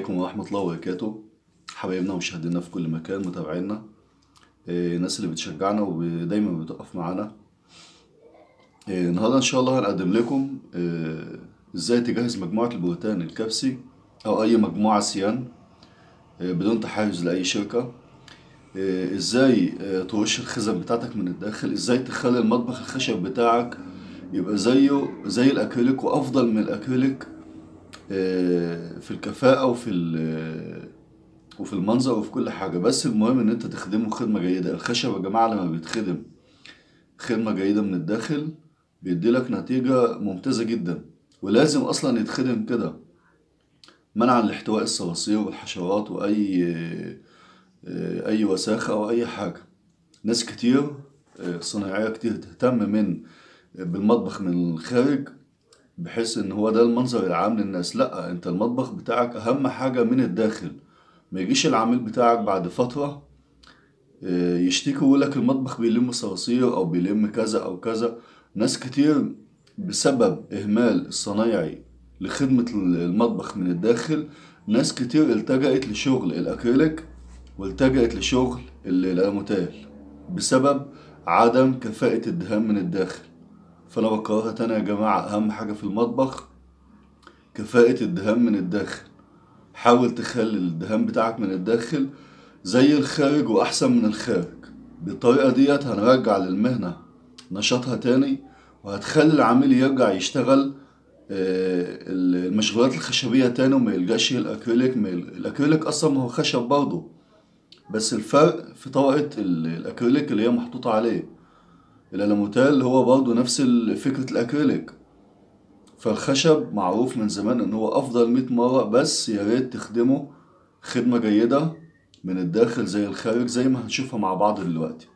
عليكم ورحمة الله وبركاته حبايبنا ومشاهدينا في كل مكان متابعينا آه، الناس اللي بتشجعنا ودايما بتقف معانا آه، النهارده ان شاء الله هنقدم لكم آه، ازاي تجهز مجموعة البروتين الكبسي او اي مجموعة سيان بدون تحيز لأي شركة ازاي ترش الخزن بتاعتك من الداخل ازاي تخلي المطبخ الخشب بتاعك يبقى زيه زي الاكريليك وافضل من الاكريليك آه، في الكفاءه وفي آه، وفي المنظر وفي كل حاجه بس المهم ان انت تخدمه خدمه جيده الخشب يا جماعه لما بيتخدم خدمه جيده من الداخل بيديلك نتيجه ممتازه جدا ولازم اصلا يتخدم كده منعا لاحتواء الصراصير والحشرات واي آه، اي وساخه او اي حاجه ناس كتير صناعيه كتير تهتم من بالمطبخ من الخارج بحيث ان هو ده المنظر العام للناس لا انت المطبخ بتاعك اهم حاجة من الداخل ما يجيش العميل بتاعك بعد فترة آه، يشتكي ويقولك المطبخ بيلم صراصير او بيلم كذا او كذا ناس كتير بسبب اهمال الصنايعي لخدمة المطبخ من الداخل ناس كتير التجأت لشغل الأكريليك والتجأت لشغل الأموتال بسبب عدم كفاءة الدهان من الداخل فانا بكرهها تاني يا جماعة أهم حاجة في المطبخ كفاءة الدهان من الداخل حاول تخلي الدهان بتاعك من الداخل زي الخارج وأحسن من الخارج بالطريقة ديت هنرجع للمهنة نشاطها تاني وهتخلي العميل يرجع يشتغل آه، المشغولات الخشبية تاني وما يلجأش الأكريليك الأكريليك أصلا ما هو خشب برضه بس الفرق في طبقة الأكريليك اللي هي محطوطة عليه الالموتال هو برضه نفس فكرة الأكريليك فالخشب معروف من زمان إن هو أفضل مية مرة بس يا ريت تخدمه خدمة جيدة من الداخل زي الخارج زي ما هنشوفها مع بعض دلوقتي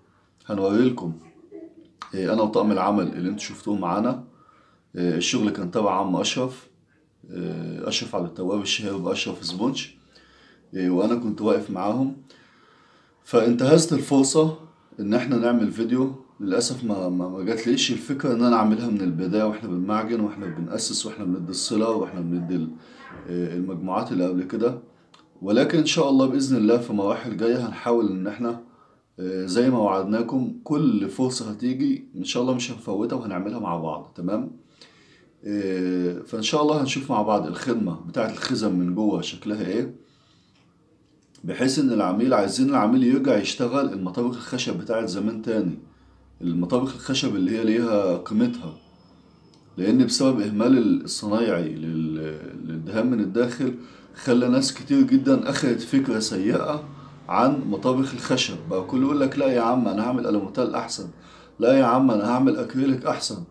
هنوريلكم إيه، أنا وطقم العمل اللي انتوا شفتوه معانا إيه، الشغل كان تبع عم أشرف إيه، أشرف على التواب الشهير بأشرف سبونج وأنا كنت واقف معاهم فانتهزت الفرصة إن احنا نعمل فيديو للاسف ما ما ما جاتليش الفكره ان انا اعملها من البدايه واحنا بنمعجن واحنا بناسس واحنا بندي الصله واحنا بندي آه، المجموعات اللي قبل كده ولكن ان شاء الله باذن الله في مراحل جايه هنحاول ان احنا آه، زي ما وعدناكم كل فرصه هتيجي ان شاء الله مش هنفوتها وهنعملها مع بعض تمام آه، فان شاء الله هنشوف مع بعض الخدمه بتاعه الخزم من جوه شكلها ايه بحيث ان العميل عايزين العميل يرجع يشتغل المطابخ الخشب بتاعت زمان تاني المطابخ الخشب اللي هي ليها قيمتها لأن بسبب إهمال الصنايعي للدهان من الداخل خلى ناس كتير جدا أخذت فكرة سيئة عن مطابخ الخشب بقى كله يقول لك لا يا عم أنا هعمل الموتال أحسن لا يا عم أنا هعمل أكريليك أحسن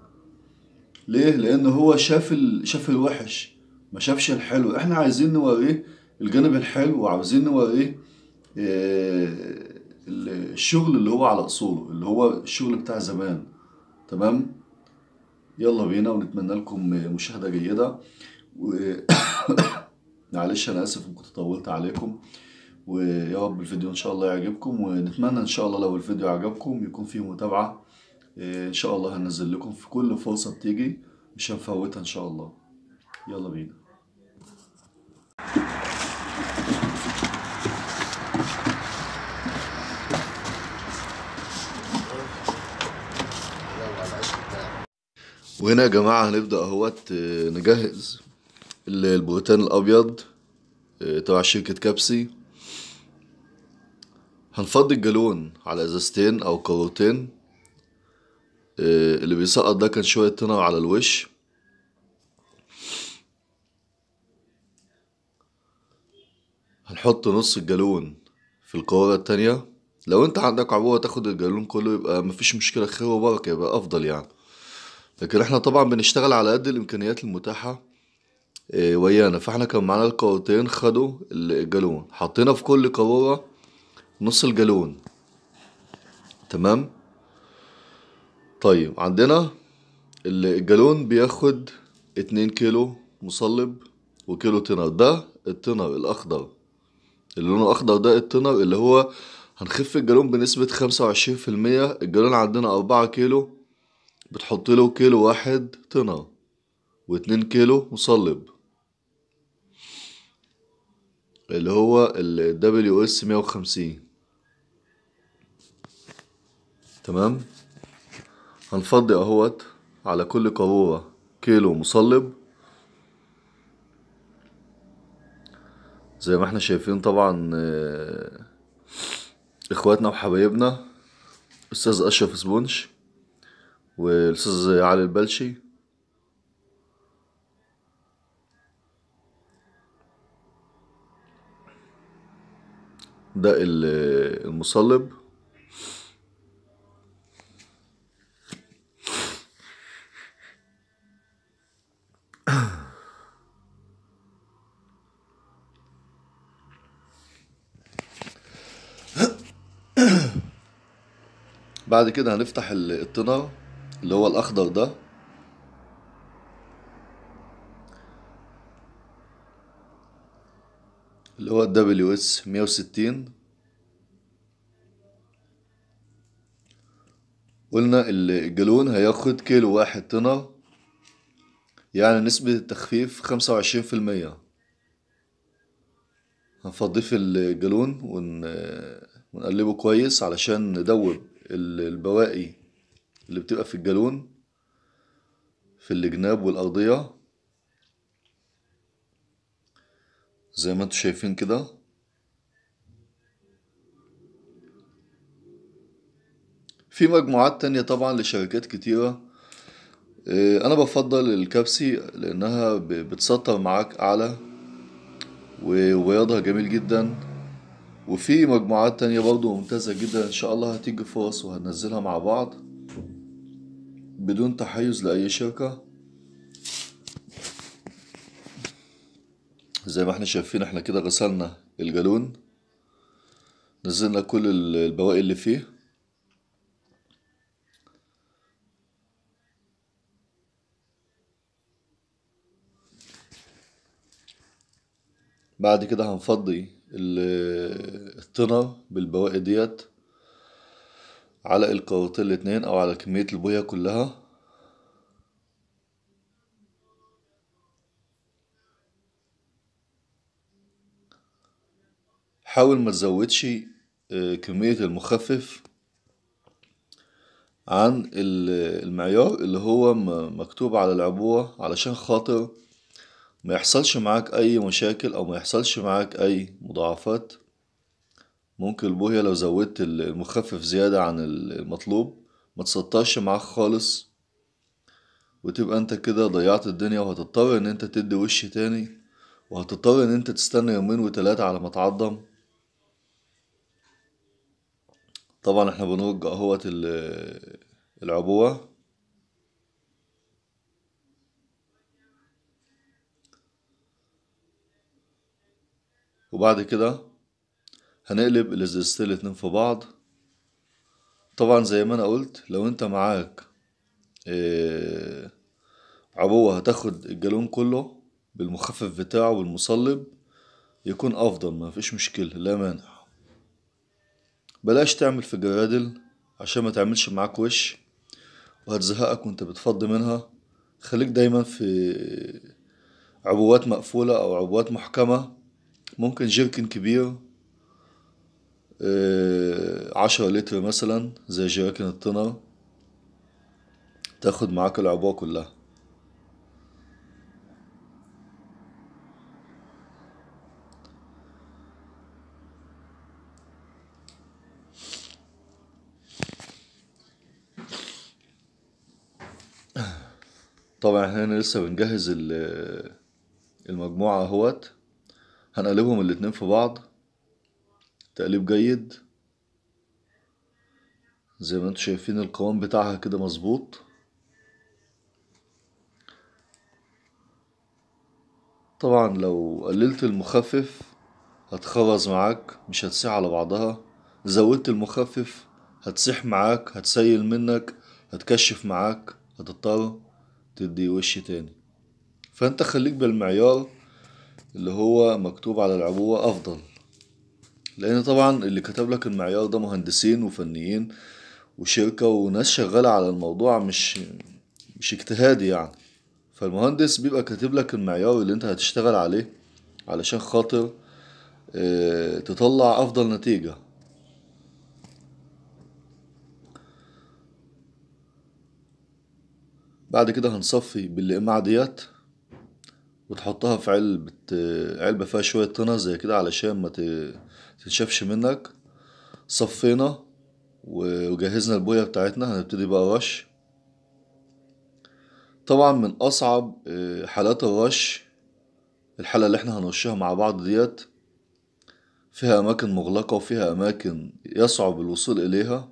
ليه؟ لأن هو شاف شاف الوحش ما شافش الحلو إحنا عايزين نوريه الجانب الحلو وعاوزين نوريه آه، الشغل اللي هو على اصوله اللي هو الشغل بتاع زمان تمام يلا بينا ونتمنى لكم مشاهده جيده و... معلش انا اسف ان كنت طولت عليكم ويا رب الفيديو ان شاء الله يعجبكم ونتمنى ان شاء الله لو الفيديو عجبكم يكون فيه متابعه إيه، ان شاء الله هنزل لكم في كل فرصه بتيجي مش هنفوتها ان شاء الله يلا بينا وهنا يا جماعة هنبدأ اهوت آه، نجهز البوتان الأبيض آه، تبع شركة كابسي هنفضي الجالون على ازازتين أو قارورتين آه، اللي بيسقط ده كان شوية طينة على الوش هنحط نص الجالون في القارورة التانية لو انت عندك عبوة تاخد الجالون كله يبقى مفيش مشكلة خير وبركة يبقى أفضل يعني لكن احنا طبعا بنشتغل على قد الامكانيات المتاحه آه، ويانا فاحنا كان معانا القوتين خدوا الجالون حطينا في كل قواره نص الجالون تمام طيب عندنا الجالون بياخد اتنين كيلو مصلب وكيلو تنر ده التنر الاخضر اللي لونه اخضر ده التنر اللي هو هنخف الجالون بنسبة خمسة وعشرين في المية الجالون عندنا أربعة كيلو بتحط له كيلو واحد طنا واتنين كيلو مصلب اللي هو ال دبليو اس مية وخمسين تمام هنفضي اهوت على كل قابورة كيلو مصلب زي ما احنا شايفين طبعا آه، اخواتنا وحبايبنا استاذ اشرف سبونش والاستاذ علي البلشي ده المصلب بعد كده هنفتح الطناعه اللي هو الأخضر ده اللي هو الدبليو اس مية وستين قلنا الجالون هياخد كيلو واحد طنر يعني نسبة التخفيف خمسة وعشرين في المية هنفضيه الجالون ونقلبه كويس علشان ندوب البواقي اللي بتبقى في الجالون في الجناب والأرضية زي ما انتم شايفين كده في مجموعات تانية طبعا لشركات كتيرة آه، انا بفضل الكبسي لانها بتسطر معاك اعلى وبياضها جميل جدا وفي مجموعات تانية برضو ممتازة جدا ان شاء الله هتيجي فرص وهننزلها مع بعض بدون تحيز لأي شركة زي ما احنا شايفين احنا كده غسلنا الجالون نزلنا كل البواقي اللي فيه بعد كده هنفضي الطنة بالبواقي ديت على القوطين الاتنين او على كمية البوية كلها حاول ما تزودش آه، كمية المخفف عن المعيار اللي هو مكتوب على العبوة علشان خاطر ما يحصلش معاك اي مشاكل او ما يحصلش معاك اي مضاعفات ممكن البوية لو زودت المخفف زيادة عن المطلوب ما تسطاش معاك خالص وتبقى انت كده ضيعت الدنيا وهتضطر ان انت تدي وش تاني وهتضطر ان انت تستنى يومين وتلاتة على ما تعضم طبعا احنا بنرجع اهوت العبوة وبعد كده هنقلب الازازتين الاتنين في بعض طبعا زي ما انا قلت لو انت معاك آه، عبوة هتاخد الجالون كله بالمخفف بتاعه والمصلب يكون افضل ما فيش مشكلة لا مانع بلاش تعمل في الجرادل عشان ما تعملش معاك وش وهتزهقك وانت بتفضي منها خليك دايما في عبوات مقفولة او عبوات محكمة ممكن جيركن كبير آه، عشرة لتر مثلا زي جراكن الطنر تاخد معاك العبوة كلها طبعا هنا لسه بنجهز المجموعة اهوت هنقلبهم الاتنين في بعض تقليب جيد زي ما انتم شايفين القوام بتاعها كده مظبوط طبعا لو قللت المخفف هتخرز معاك مش هتسيح على بعضها زودت المخفف هتسيح معاك هتسيل منك هتكشف معاك هتضطر تدي وش تاني فانت خليك بالمعيار اللي هو مكتوب على العبوة افضل لان طبعا اللي كتب لك المعيار ده مهندسين وفنيين وشركة وناس شغالة على الموضوع مش مش اجتهادي يعني فالمهندس بيبقى كاتب لك المعيار اللي انت هتشتغل عليه علشان خاطر آه، تطلع افضل نتيجة بعد كده هنصفي بالإمعة ديات وتحطها في علبة علبة فيها شوية طينة زي كده علشان ما تنشفش منك صفينا وجهزنا البوية بتاعتنا هنبتدي بقى رش طبعا من أصعب آه، حالات الرش الحالة اللي احنا هنرشها مع بعض ديت فيها أماكن مغلقة وفيها أماكن يصعب الوصول إليها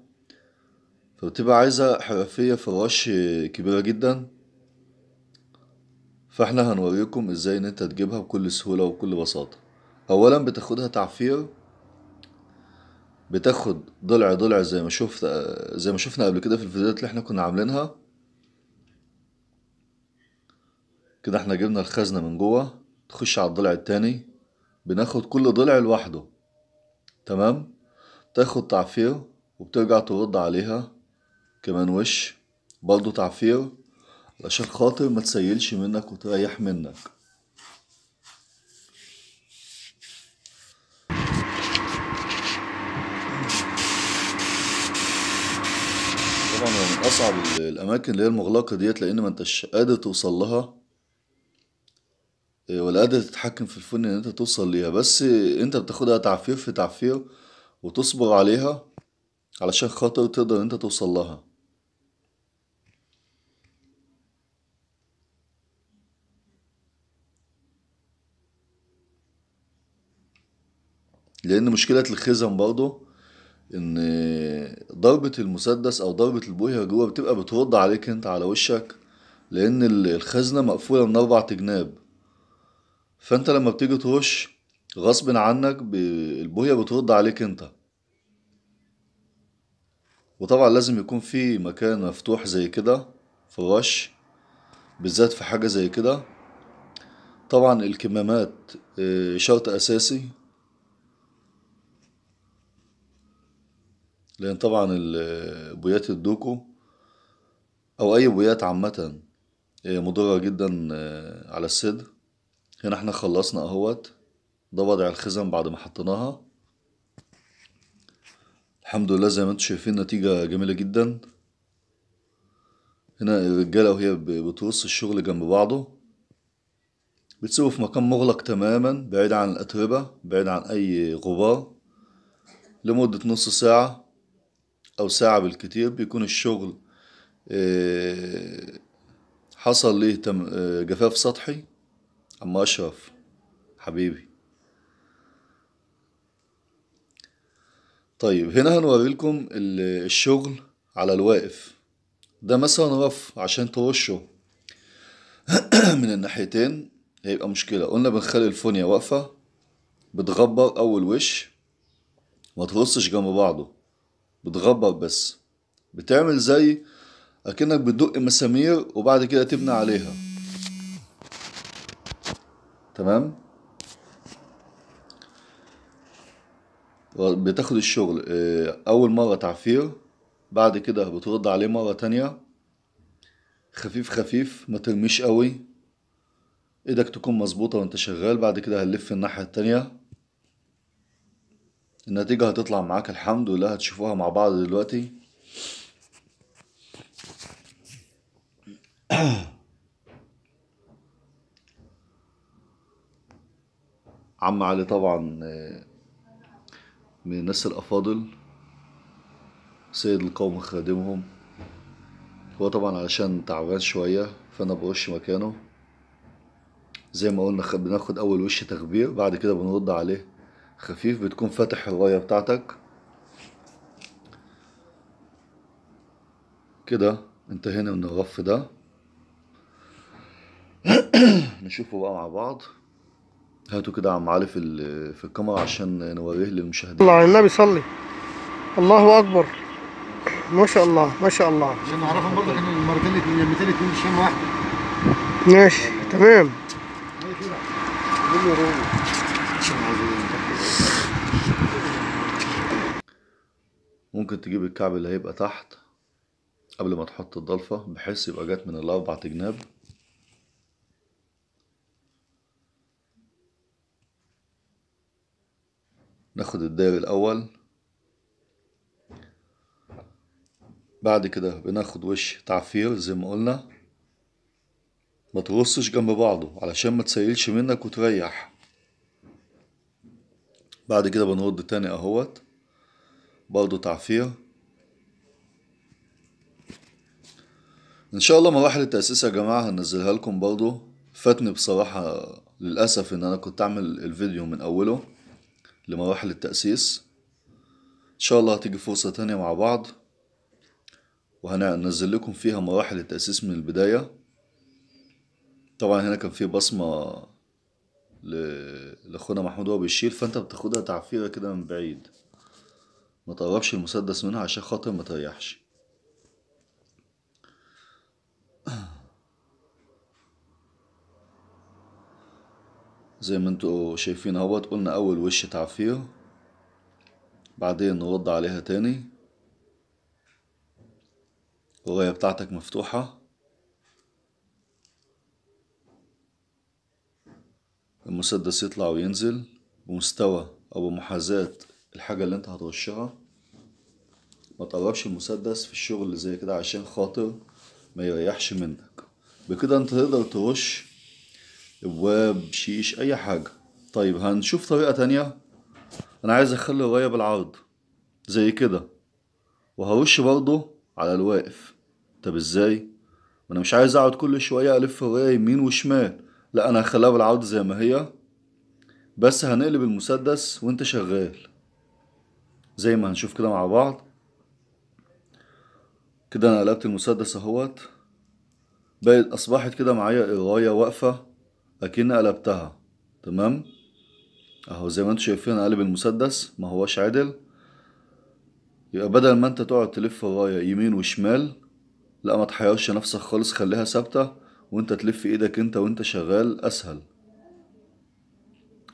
فبتبقى عايزة حرفية في الرش كبيرة جدا فاحنا هنوريكم ازاي ان انت تجيبها بكل سهولة وبكل بساطة اولا بتاخدها تعفير بتاخد ضلع ضلع زي ما شفت زي ما شفنا قبل كده في الفيديوهات اللي احنا كنا عاملينها كده احنا جبنا الخزنة من جوه تخش على الضلع التاني بناخد كل ضلع لوحده تمام تاخد تعفير وبترجع ترد عليها كمان وش برضه تعفير عشان خاطر ما تسيلش منك وتريح منك طبعا من اصعب الاماكن اللي هي المغلقه ديت لان ما انتش قادر توصل لها آه، ولا قادر تتحكم في الفن ان انت توصل ليها بس انت بتاخدها تعفير في تعفير وتصبر عليها علشان خاطر تقدر انت توصل لها لان مشكله الخزن برضه ان ضربه المسدس او ضربه البويه جوه بتبقى بترد عليك انت على وشك لان الخزنه مقفوله من اربع تجناب فانت لما بتيجي ترش غصب عنك البويه بترد عليك انت وطبعا لازم يكون في مكان مفتوح زي كده في الرش بالذات في حاجه زي كده طبعا الكمامات آه، شرط اساسي لأن طبعا بويات الدوكو أو أي بويات عامة آه، مضرة جدا آه، على الصدر هنا احنا خلصنا اهوت ده وضع الخزم بعد ما حطيناها الحمد لله زي ما انتم شايفين نتيجة جميلة جدا هنا الرجالة وهي بترص الشغل جنب بعضه بتسوي في مكان مغلق تماما بعيد عن الأتربة بعيد عن أي غبار لمدة نص ساعة أو ساعة بالكتير بيكون الشغل آه، حصل ليه آه، جفاف سطحي أما أشرف حبيبي طيب هنا لكم الشغل على الواقف ده مثلا رف عشان ترشه من الناحيتين هيبقى مشكلة قلنا بنخلي الفونيا واقفة بتغبر أول وش ما ترصش جنب بعضه بتغبر بس بتعمل زي اكنك بتدق مسامير وبعد كده تبني عليها تمام بتاخد الشغل آه، اول مره تعفير بعد كده بترد عليه مره تانية خفيف خفيف ما ترميش قوي ايدك تكون مظبوطه وانت شغال بعد كده هنلف الناحيه التانية النتيجة هتطلع معاك الحمد لله هتشوفوها مع بعض دلوقتي عم علي طبعا آه، من الناس الأفاضل سيد القوم خادمهم هو طبعا علشان تعبان شوية فأنا بوش مكانه زي ما قلنا بناخد أول وش تخبير بعد كده بنرد عليه خفيف بتكون فاتح الراية بتاعتك كده انتهينا من الرف ده نشوفه بقى مع بعض هاتوا كده عم علي في في الكاميرا عشان نوريه للمشاهدين الله على النبي صلي الله اكبر ما شاء الله ما شاء الله عشان نعرفهم برضه كان المرتين الاثنين 202 شام واحده ماشي تمام ممكن تجيب الكعب اللي هيبقى تحت قبل ما تحط الضلفة بحيث يبقى جت من الأربع جناب ناخد الداير الأول بعد كده بناخد وش تعفير زي ما قلنا ما ترصش جنب بعضه علشان ما تسيلش منك وتريح بعد كده بنرد تاني اهوت برضو تعفير ان شاء الله مراحل التأسيس يا جماعة هنزلها لكم برضو فاتني بصراحة للأسف ان انا كنت اعمل الفيديو من اوله لمراحل التأسيس ان شاء الله هتيجي فرصة تانية مع بعض وهنزل لكم فيها مراحل التأسيس من البداية طبعا هنا كان في بصمة لاخونا محمود هو بيشيل فانت بتاخدها تعفيرة كده من بعيد ما تقربش المسدس منها عشان خاطر ما تريحش زي ما انتوا شايفين اهوت قلنا اول وش تعفير بعدين نرد عليها تاني الغاية بتاعتك مفتوحة المسدس يطلع وينزل بمستوى أو بمحاذاة الحاجة اللي انت هترشها ما تقربش المسدس في الشغل اللي زي كده عشان خاطر ما يريحش منك بكده انت تقدر ترش ابواب شيش اي حاجة طيب هنشوف طريقة تانية انا عايز اخلي الراية بالعرض زي كده وهرش برضه على الواقف طب ازاي انا مش عايز اقعد كل شوية الف الراية يمين وشمال لا انا هخليها بالعرض زي ما هي بس هنقلب المسدس وانت شغال زي ما هنشوف كده مع بعض كده انا قلبت المسدس اهوت بقت اصبحت كده معايا قرايه واقفه اكن قلبتها تمام اهو زي ما انتوا شايفين انا قلب المسدس ما هوش عدل يبقى بدل ما انت تقعد تلف الرايه يمين وشمال لا ما تحيرش نفسك خالص خليها ثابته وانت تلف ايدك انت وانت شغال اسهل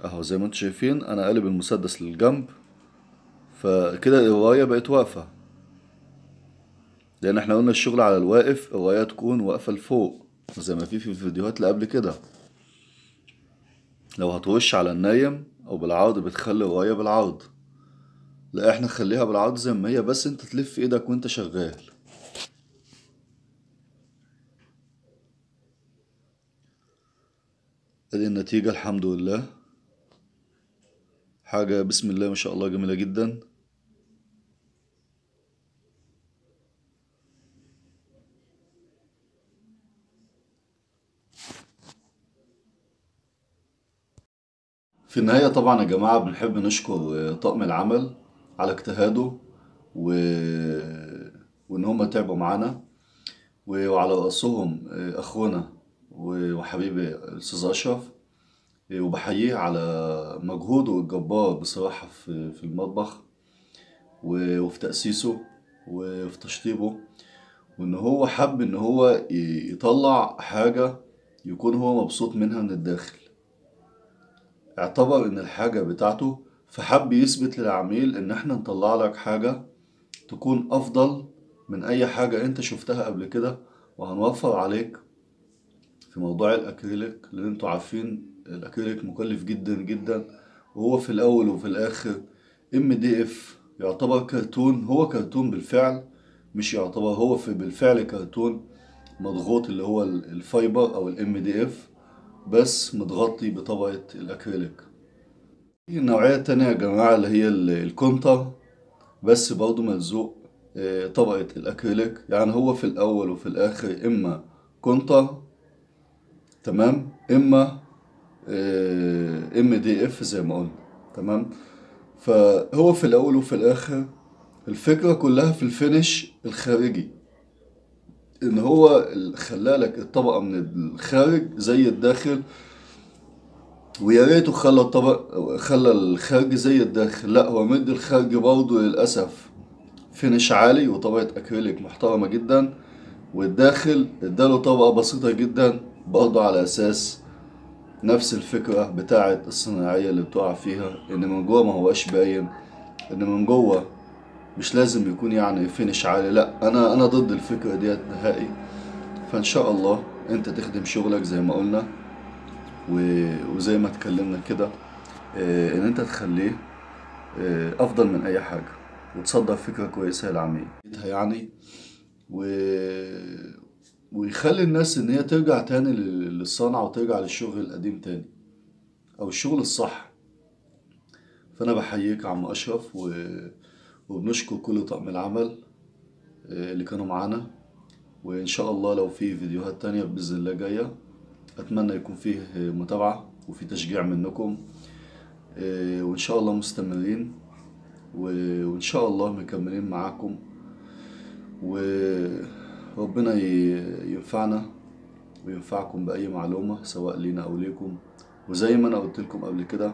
اهو زي ما انتوا شايفين انا قلب المسدس للجنب فكده الغاية بقت واقفة لأن احنا قلنا الشغل على الواقف الغاية تكون واقفة لفوق زي ما في في الفيديوهات اللي قبل كده لو هتوش على النايم أو بالعرض بتخلي الغاية بالعرض لا احنا نخليها بالعرض زي ما هي بس انت تلف ايدك وانت شغال ادي النتيجة الحمد لله حاجة بسم الله ما شاء الله جميلة جدا في النهاية طبعا يا جماعة بنحب نشكر آه، طقم العمل على اجتهاده و... وإن هما تعبوا معانا وعلى رأسهم آه، أخونا وحبيبي الأستاذ أشرف وبحييه على مجهوده الجبار بصراحة في المطبخ وفي تأسيسه وفي تشطيبه وإن هو حب إن هو يطلع حاجة يكون هو مبسوط منها من الداخل اعتبر إن الحاجة بتاعته فحب يثبت للعميل إن إحنا نطلع لك حاجة تكون أفضل من أي حاجة أنت شفتها قبل كده وهنوفر عليك في موضوع الأكريليك لأن أنتوا عارفين الاكريليك مكلف جدا جدا وهو في الاول وفي الاخر ام دي اف يعتبر كرتون هو كرتون بالفعل مش يعتبر هو في بالفعل كرتون مضغوط اللي هو الفايبر او الام دي اف بس متغطي بطبقة الاكريليك في نوعية تانية يا جماعة اللي هي الكونتر بس برضه ملزوق آه، طبقة الاكريليك يعني هو في الاول وفي الاخر اما كونتر تمام اما ام دي اف زي ما قلنا تمام فهو في الاول وفي الاخر الفكره كلها في الفينش الخارجي ان هو خلالك الطبقه من الخارج زي الداخل ويا ريته خلى الطبق خلى الخارج زي الداخل لا هو مد الخارج برضه للاسف فينش عالي وطبقه اكريليك محترمه جدا والداخل اداله طبقه بسيطه جدا برضه على اساس نفس الفكرة بتاعة الصناعية اللي بتقع فيها إن من جوه ما هوش باين إن من جوه مش لازم يكون يعني فينش عالي لأ أنا أنا ضد الفكرة ديت نهائي فإن شاء الله أنت تخدم شغلك زي ما قلنا وزي ما اتكلمنا كده آه، إن أنت تخليه آه، أفضل من أي حاجة وتصدر فكرة كويسة للعميل يعني و ويخلي الناس ان هي ترجع تاني للصنعة وترجع للشغل القديم تاني او الشغل الصح فانا بحييك عم اشرف و... وبنشكر كل طقم العمل آه، اللي كانوا معانا وان شاء الله لو في فيديوهات تانية باذن الله جايه اتمنى يكون فيه متابعه وفي تشجيع منكم آه، وان شاء الله مستمرين وان شاء الله مكملين معاكم و ربنا ينفعنا وينفعكم بأي معلومة سواء لينا أو ليكم وزي ما أنا قلت لكم قبل كده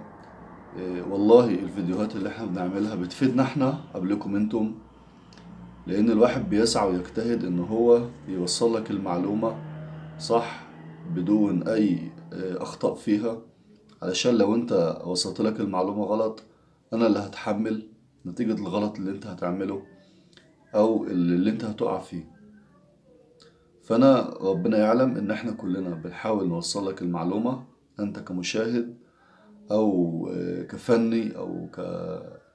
آه، والله الفيديوهات اللي احنا بنعملها بتفيدنا احنا قبلكم انتم لأن الواحد بيسعى ويجتهد إن هو يوصل لك المعلومة صح بدون أي آه، أخطاء فيها علشان لو أنت وصلت لك المعلومة غلط أنا اللي هتحمل نتيجة الغلط اللي أنت هتعمله أو اللي أنت هتقع فيه فانا ربنا يعلم ان احنا كلنا بنحاول نوصل لك المعلومه انت كمشاهد او كفني او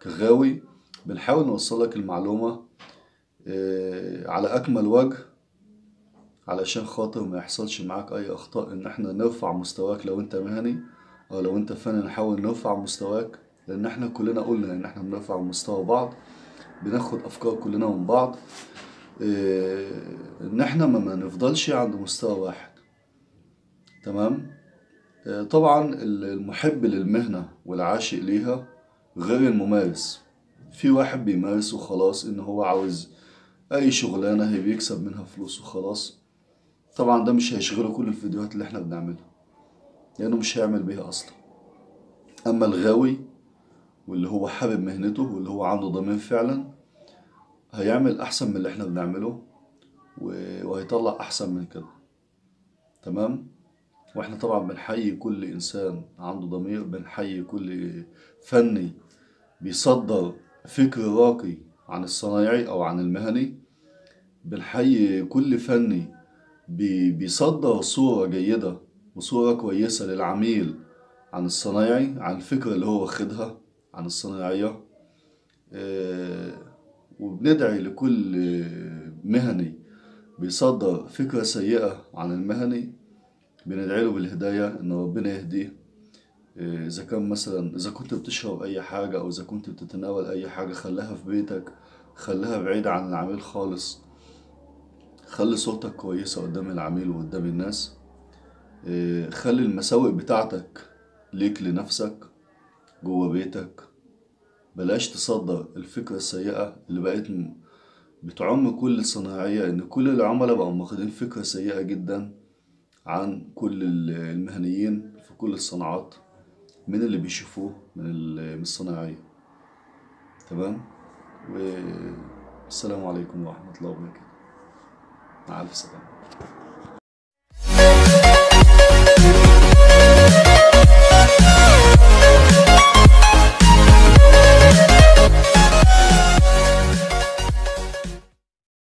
كغاوي بنحاول نوصل لك المعلومه آه، على اكمل وجه علشان خاطر ما يحصلش معاك اي اخطاء ان احنا نرفع مستواك لو انت مهني او لو انت فني نحاول نرفع مستواك لان احنا كلنا قلنا ان احنا بنرفع مستوى بعض بناخد افكار كلنا من بعض ان إيه، احنا ما نفضلش عند مستوى واحد تمام إيه، طبعا المحب للمهنة والعاشق ليها غير الممارس في واحد بيمارس وخلاص ان هو عاوز اي شغلانة هي بيكسب منها فلوس وخلاص طبعا ده مش هيشغله كل الفيديوهات اللي احنا بنعملها لانه يعني مش هيعمل بيها اصلا اما الغاوي واللي هو حابب مهنته واللي هو عنده ضمير فعلا هيعمل احسن من اللي احنا بنعمله وهيطلع احسن من كده تمام واحنا طبعا بنحيي كل انسان عنده ضمير بنحيي كل فني بيصدر فكر راقي عن الصنايعي او عن المهني بنحيي كل فني بيصدر صورة جيدة وصورة كويسة للعميل عن الصنايعي عن الفكرة اللي هو واخدها عن الصنايعية آه، وبندعي لكل مهني بيصدر فكرة سيئة عن المهني بندعي له بالهداية إن ربنا يهديه آه، إذا كان مثلا إذا كنت بتشرب أي حاجة أو إذا كنت بتتناول أي حاجة خليها في بيتك خليها بعيد عن العميل خالص خلي صورتك كويسة قدام العميل وقدام الناس آه، خلي المساوئ بتاعتك ليك لنفسك جوه بيتك بلاش تصدر الفكرة السيئة اللي بقت بتعم كل الصناعية إن كل العملاء بقوا واخدين فكرة سيئة جدا عن كل المهنيين في كل الصناعات من اللي بيشوفوه من الصناعية تمام والسلام عليكم ورحمة الله وبركاته مع ألف سلامة